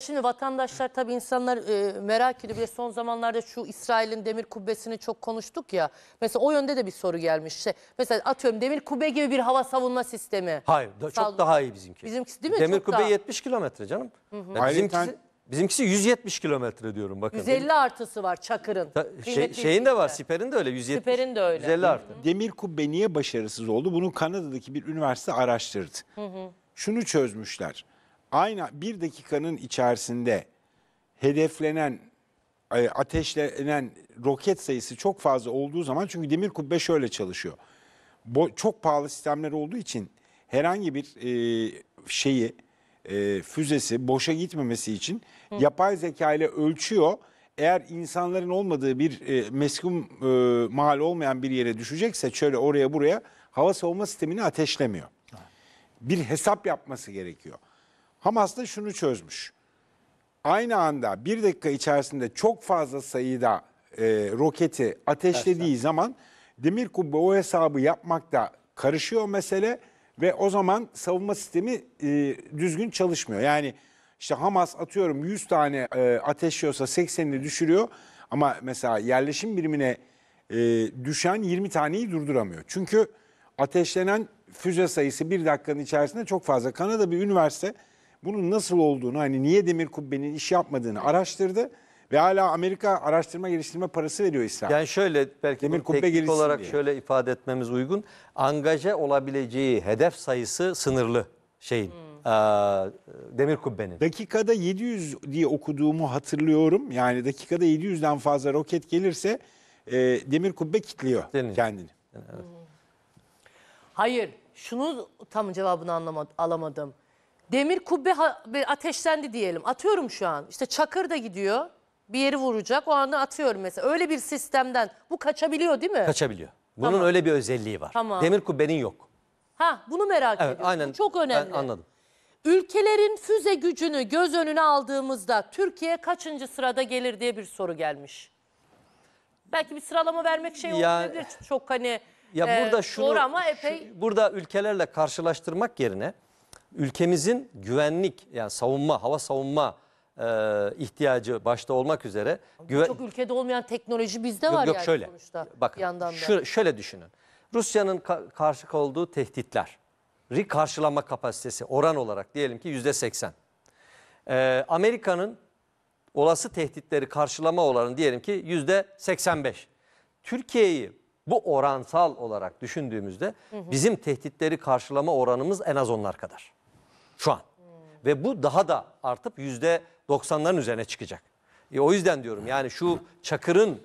Şimdi vatandaşlar tabii insanlar e, merak ediyor. Bir de son zamanlarda şu İsrail'in demir kubbesini çok konuştuk ya. Mesela o yönde de bir soru gelmiş. Şey, mesela atıyorum demir kubbe gibi bir hava savunma sistemi. Hayır da, çok daha iyi bizimki. Bizimkisi değil mi? Demir Çok kubbe daha- 70 kilometre canım. Ya Ayrıca- bizimkisi, bizimkisi 170 kilometre diyorum bakın. 150 artısı var Çakır'ın. şey, şeyin de var, siperin de öyle 170. Siperin de öyle. 150 artı. Demir kubbe niye başarısız oldu? Bunu Kanada'daki bir üniversite araştırdı. Şunu çözmüşler aynı bir dakikanın içerisinde hedeflenen, e, ateşlenen roket sayısı çok fazla olduğu zaman çünkü demir kubbe şöyle çalışıyor. Bo çok pahalı sistemler olduğu için herhangi bir e, şeyi, e, füzesi boşa gitmemesi için Hı. yapay zeka ile ölçüyor. Eğer insanların olmadığı bir e, meskun e, mahal olmayan bir yere düşecekse şöyle oraya buraya hava savunma sistemini ateşlemiyor. Hı. Bir hesap yapması gerekiyor. Hamas da şunu çözmüş. Aynı anda bir dakika içerisinde çok fazla sayıda e, roketi ateşlediği Tersen. zaman demir kubbe o hesabı yapmakta karışıyor mesele ve o zaman savunma sistemi e, düzgün çalışmıyor. Yani işte Hamas atıyorum 100 tane e, ateşliyorsa 80'ini düşürüyor ama mesela yerleşim birimine e, düşen 20 taneyi durduramıyor. Çünkü ateşlenen füze sayısı bir dakikanın içerisinde çok fazla. Kanada bir üniversite bunun nasıl olduğunu hani niye demir kubbenin iş yapmadığını araştırdı. Ve hala Amerika araştırma geliştirme parası veriyor İsrail. Yani şöyle belki Demir kubbe teknik olarak diye. şöyle ifade etmemiz uygun. Angaje olabileceği hedef sayısı sınırlı şeyin. Hmm. Demir Kubbe'nin. Dakikada 700 diye okuduğumu hatırlıyorum. Yani dakikada 700'den fazla roket gelirse e, Demir Kubbe kilitliyor Denir. kendini. Evet. Hayır, şunu tam cevabını anlamadım. alamadım. Demir kubbe ateşlendi diyelim. Atıyorum şu an. İşte çakır da gidiyor. Bir yeri vuracak. O anda atıyorum mesela. Öyle bir sistemden bu kaçabiliyor değil mi? Kaçabiliyor. Bunun Tamam. öyle bir özelliği var. Tamam. Demir kubbenin yok. ha bunu merak Evet, ediyorum. Bu aynen. Çok önemli. Ben anladım. Ülkelerin füze gücünü göz önüne aldığımızda Türkiye kaçıncı sırada gelir diye bir soru gelmiş. Belki bir sıralama vermek şey Ya- olabilir. Çok hani Ya e, burada şunu doğru ama epey şu- burada ülkelerle karşılaştırmak yerine ülkemizin güvenlik yani savunma, hava savunma e, ihtiyacı başta olmak üzere. Güven... Çok ülkede olmayan teknoloji bizde yok, var yok, yani şöyle, sonuçta. Bakın yandan da. Şö şöyle düşünün. Rusya'nın ka karşı olduğu tehditler, karşılama kapasitesi oran olarak diyelim ki yüzde seksen. E, Amerika'nın olası tehditleri karşılama oranı diyelim ki yüzde 85. Türkiye'yi bu oransal olarak düşündüğümüzde hı hı. bizim tehditleri karşılama oranımız en az onlar kadar şu an. Ve bu daha da artıp yüzde 90'ların üzerine çıkacak. E, o yüzden diyorum yani şu Çakır'ın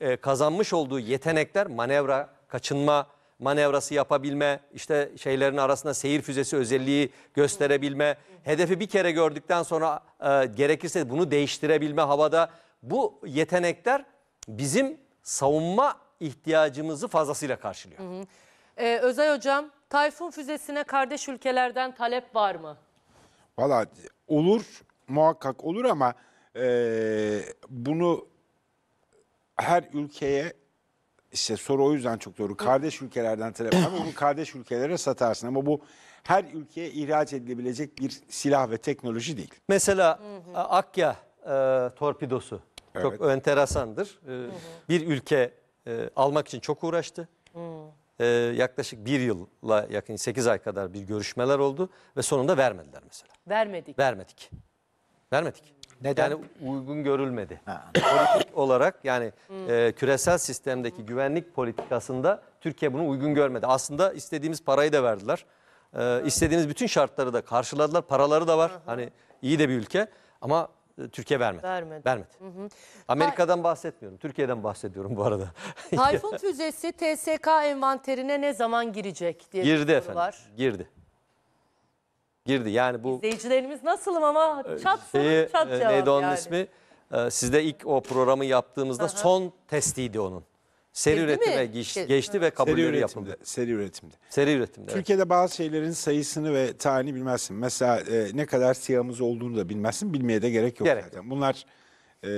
e, kazanmış olduğu yetenekler manevra, kaçınma manevrası yapabilme, işte şeylerin arasında seyir füzesi özelliği gösterebilme, hedefi bir kere gördükten sonra e, gerekirse bunu değiştirebilme havada bu yetenekler bizim savunma ihtiyacımızı fazlasıyla karşılıyor. Hı ee, Özay Hocam, Tayfun füzesine kardeş ülkelerden talep var mı? Valla olur, muhakkak olur ama e, bunu her ülkeye işte soru o yüzden çok doğru. Kardeş ülkelerden talep var ama bunu kardeş ülkelere satarsın. Ama bu her ülkeye ihraç edilebilecek bir silah ve teknoloji değil. Mesela hı hı. E, Akya e, torpidosu evet. çok enteresandır. E, hı hı. Bir ülke e, almak için çok uğraştı e, yaklaşık bir yılla yakın 8 ay kadar bir görüşmeler oldu ve sonunda vermediler mesela. Vermedik. Vermedik. Vermedik. Neden? Yani uygun görülmedi. Ha. Politik olarak yani e, küresel sistemdeki güvenlik politikasında Türkiye bunu uygun görmedi. Aslında istediğimiz parayı da verdiler. E, istediğimiz bütün şartları da karşıladılar. Paraları da var. Hani iyi de bir ülke ama e, Türkiye vermedi. Vermedi. Vermedi. Hı hı. Amerika'dan bahsetmiyorum. Türkiye'den bahsediyorum bu arada. Tayfun füzesi TSK envanterine ne zaman girecek diye Girdi bir soru efendim. var. Girdi. Girdi. Yani bu İzleyicilerimiz nasılım ama ee, çat soru çat e, cevap neydi onun yani. ismi? Ee, sizde ilk o programı yaptığımızda son testiydi onun. Seri Değil üretime geç, şey, geçti ve kabulleri seri yapıldı. Seri üretimde. Seri üretimde. Türkiye'de evet. bazı şeylerin sayısını ve tarihini bilmezsin. Mesela e, ne kadar siyahımız olduğunu da bilmezsin. Bilmeye de gerek yok gerek. zaten. Bunlar e,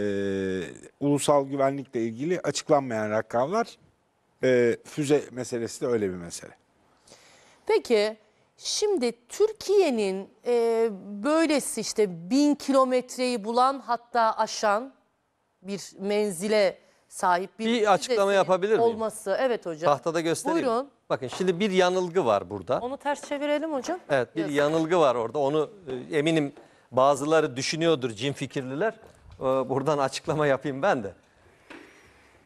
ulusal güvenlikle ilgili açıklanmayan rakamlar. E, füze meselesi de öyle bir mesele. Peki şimdi Türkiye'nin e, böylesi işte bin kilometreyi bulan hatta aşan bir menzile sahip bir, açıklama yapabilir miyim? Olması evet hocam. Tahtada göstereyim. Buyurun. Bakın şimdi bir yanılgı var burada. Onu ters çevirelim hocam. Evet bir Yazın. yanılgı var orada. Onu e, eminim bazıları düşünüyordur cin fikirliler. E, buradan açıklama yapayım ben de.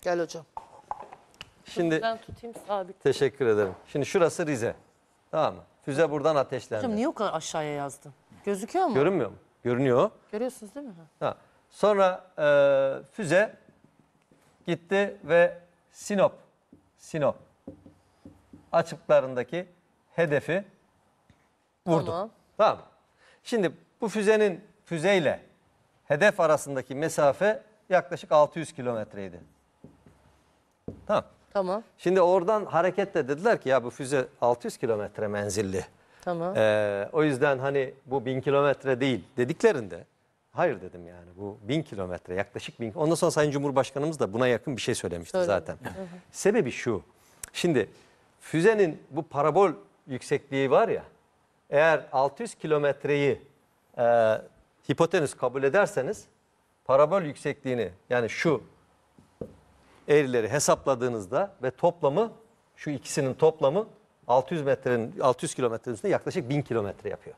Gel hocam. Şimdi ben tutayım sabit. Teşekkür ederim. Şimdi şurası Rize. Tamam mı? Füze buradan ateşlendi. Hocam niye o kadar aşağıya yazdın? Gözüküyor mu? Görünmüyor mu? Görünüyor. Görüyorsunuz değil mi? Ha. Sonra e, füze Gitti ve Sinop, Sinop açıklarındaki hedefi vurdu. Tamam. tamam. Şimdi bu füzenin füzeyle hedef arasındaki mesafe yaklaşık 600 kilometreydi. Tamam. Tamam. Şimdi oradan hareketle dediler ki ya bu füze 600 kilometre menzilli. Tamam. Ee, o yüzden hani bu 1000 kilometre değil dediklerinde Hayır dedim yani bu bin kilometre yaklaşık bin. Ondan sonra Sayın Cumhurbaşkanımız da buna yakın bir şey söylemişti Öyle. zaten. Sebebi şu. Şimdi füzenin bu parabol yüksekliği var ya eğer 600 kilometreyi e, hipotenüs kabul ederseniz parabol yüksekliğini yani şu eğrileri hesapladığınızda ve toplamı şu ikisinin toplamı 600 metrenin 600 kilometrenin üstünde yaklaşık 1000 kilometre yapıyor.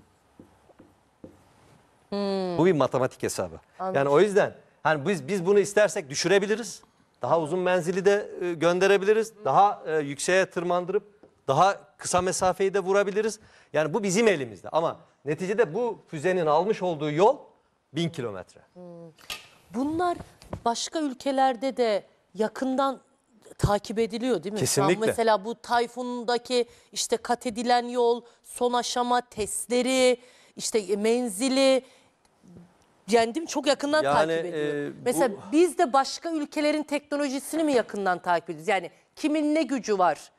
Hmm. Bu bir matematik hesabı. Anladım. Yani o yüzden hani biz biz bunu istersek düşürebiliriz. Daha uzun menzili de e, gönderebiliriz. Daha e, yükseğe tırmandırıp daha kısa mesafeyi de vurabiliriz. Yani bu bizim elimizde ama neticede bu füzenin almış olduğu yol bin kilometre. Hmm. Bunlar başka ülkelerde de yakından takip ediliyor değil mi? Kesinlikle. Şu an mesela bu Tayfun'daki işte kat edilen yol, son aşama testleri, işte menzili yani Çok yakından Yani, takip ediyor. e, bu- Mesela biz de başka ülkelerin teknolojisini mi yakından takip ediyoruz? Yani kimin ne gücü var?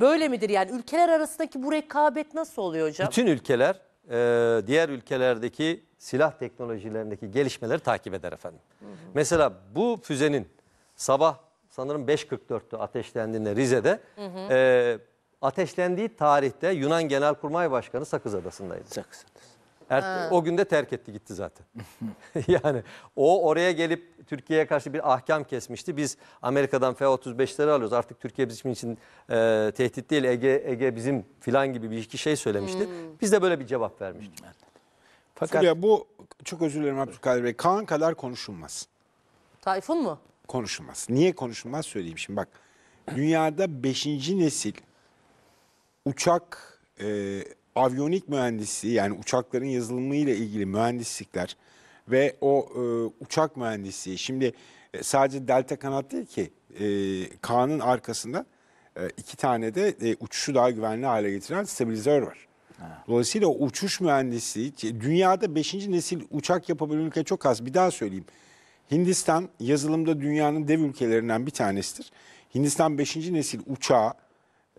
Böyle midir yani? Ülkeler arasındaki bu rekabet nasıl oluyor hocam? Bütün ülkeler e, diğer ülkelerdeki silah teknolojilerindeki gelişmeleri takip eder efendim. Mesela bu füzenin sabah sanırım 5.44'te ateşlendiğinde Rize'de e, ateşlendiği tarihte Yunan Genelkurmay Başkanı Sakız Adası'ndaydı. Sakız Adası. Erte, o gün de terk etti gitti zaten. yani o oraya gelip Türkiye'ye karşı bir ahkam kesmişti. Biz Amerika'dan F-35'leri alıyoruz. Artık Türkiye bizim için e, tehdit değil Ege, Ege bizim filan gibi bir iki şey söylemişti. Hmm. Biz de böyle bir cevap vermiştik. Hmm, Fakat Fulya bu çok özür dilerim Abdülkadir Bey. Kaan kadar konuşulmaz. Tayfun mu? Konuşulmaz. Niye konuşulmaz söyleyeyim şimdi bak. Dünyada 5. nesil uçak e, avyonik mühendisliği yani uçakların yazılımıyla ilgili mühendislikler ve o e, uçak mühendisliği şimdi e, sadece delta kanat değil ki e, Kaan'ın arkasında e, iki tane de e, uçuşu daha güvenli hale getiren stabilizör var. Dolayısıyla o uçuş mühendisliği dünyada 5. nesil uçak yapabilen ülke çok az. Bir daha söyleyeyim. Hindistan yazılımda dünyanın dev ülkelerinden bir tanesidir. Hindistan 5. nesil uçağı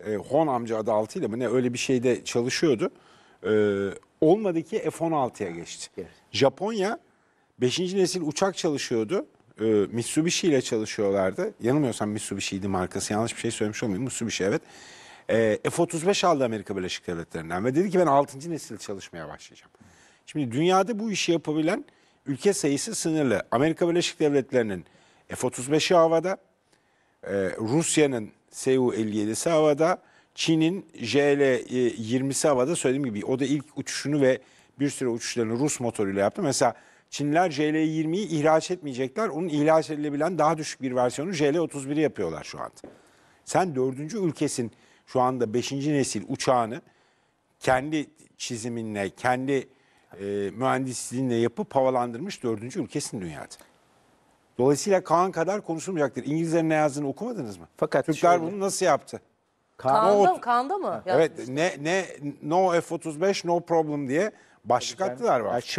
e, Hon amca adı altıyla mı ne öyle bir şeyde çalışıyordu. E, olmadı ki F-16'ya geçti. Evet. Japonya 5. nesil uçak çalışıyordu. E, Mitsubishi ile çalışıyorlardı. Yanılmıyorsam Mitsubishi'ydi markası. Yanlış bir şey söylemiş olmayayım. Mitsubishi evet. E, F-35 aldı Amerika Birleşik Devletleri'nden ve dedi ki ben 6. nesil çalışmaya başlayacağım. Şimdi dünyada bu işi yapabilen ülke sayısı sınırlı. Amerika Birleşik Devletleri'nin F-35'i havada, e, Rusya'nın Su-57'si havada. Çin'in JL-20'si havada söylediğim gibi o da ilk uçuşunu ve bir süre uçuşlarını Rus motoruyla yaptı. Mesela Çinliler JL-20'yi ihraç etmeyecekler. Onun ihraç edilebilen daha düşük bir versiyonu JL-31'i yapıyorlar şu anda. Sen dördüncü ülkesin şu anda beşinci nesil uçağını kendi çiziminle, kendi e, mühendisliğinle yapıp havalandırmış dördüncü ülkesin dünyada. Dolayısıyla Kaan kadar konuşulmayacaktır. İngilizlerin ne yazdığını okumadınız mı? Fakat Türkler şöyle- bunu nasıl yaptı? Kaan'da, Nohut. Kaan'da mı? Evet ne ne no F35 no problem diye başlık attılar var.